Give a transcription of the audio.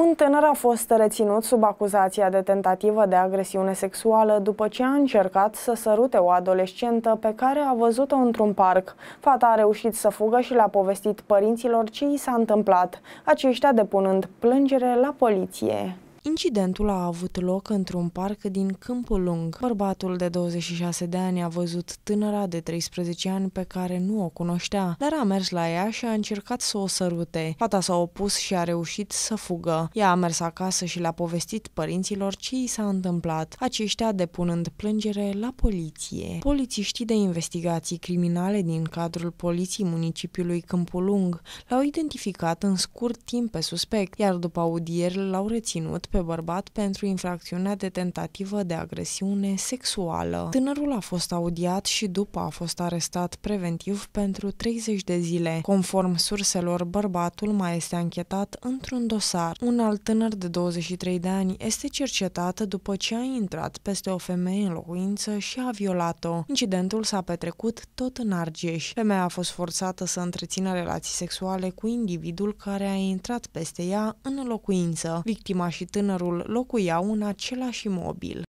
Un tânăr a fost reținut sub acuzația de tentativă de agresiune sexuală după ce a încercat să sărute o adolescentă pe care a văzut-o într-un parc. Fata a reușit să fugă și le-a povestit părinților ce i s-a întâmplat, aceștia depunând plângere la poliție. Incidentul a avut loc într-un parc din Câmpul Lung. Bărbatul de 26 de ani a văzut tânăra de 13 ani pe care nu o cunoștea, dar a mers la ea și a încercat să o sărute. Fata s-a opus și a reușit să fugă. Ea a mers acasă și le-a povestit părinților ce i s-a întâmplat, aceștia depunând plângere la poliție. Polițiștii de investigații criminale din cadrul poliției municipiului Câmpul Lung l-au identificat în scurt timp pe suspect, iar după audieri l-au reținut pe bărbat pentru infracțiunea de tentativă de agresiune sexuală. Tânărul a fost audiat și după a fost arestat preventiv pentru 30 de zile. Conform surselor, bărbatul mai este anchetat într-un dosar. Un alt tânăr de 23 de ani este cercetat după ce a intrat peste o femeie în locuință și a violat-o. Incidentul s-a petrecut tot în Argeș. Femeia a fost forțată să întrețină relații sexuale cu individul care a intrat peste ea în locuință. Victima și tânărul tânărul locuiau în același imobil.